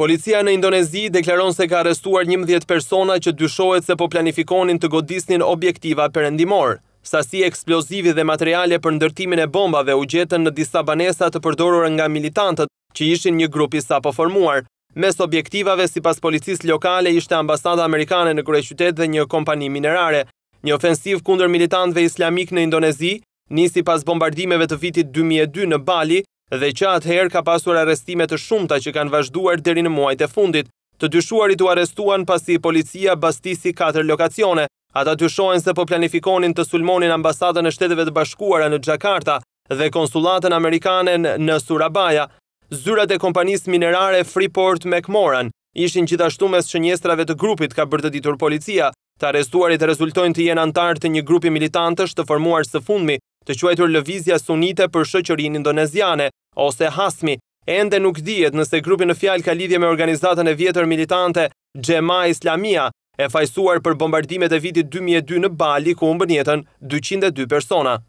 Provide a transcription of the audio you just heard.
Policia në Indonezi deklaron se ka arrestuar 11 persona që dyshohet se po planifikonin të godisnin objektiva përëndimor. Sasi eksplozivi dhe materiale për ndërtimin e bombave u gjetën në disa banesa të përdorur nga militantët që ishin një grupi sa po formuar. Mes objektivave, si pas policis lokale, ishte ambasada amerikane në kërë qytet dhe një kompani minerare. Një ofensiv kundër militantëve islamik në Indonezi, nisi pas bombardimeve të vitit 2002 në Bali, dhe që atëherë ka pasur arestimet të shumta që kanë vazhduar deri në muajt e fundit. Të dyshuarit u arestuan pasi policia bastisi 4 lokacione. Ata dyshohen se po planifikonin të sulmonin ambasadën e shteteve të bashkuara në Gjakarta dhe konsulatën amerikane në Surabaya. Zyrat e kompanisë minerare Freeport McMoran ishin gjithashtu mes shënjestrave të grupit ka bërë të ditur policia. Të arestuarit rezultojnë të jenë antartë të një grupi militantësh të formuar së fundmi të quajtur lëvizja sunite për shëqërin indoneziane, ose hasmi, ende nuk dhjet nëse grupi në fjal ka lidhje me organizatën e vjetër militante Gjema Islamia, e fajsuar për bombardimet e vitit 2002 në Bali, ku mbënjetën 202 persona.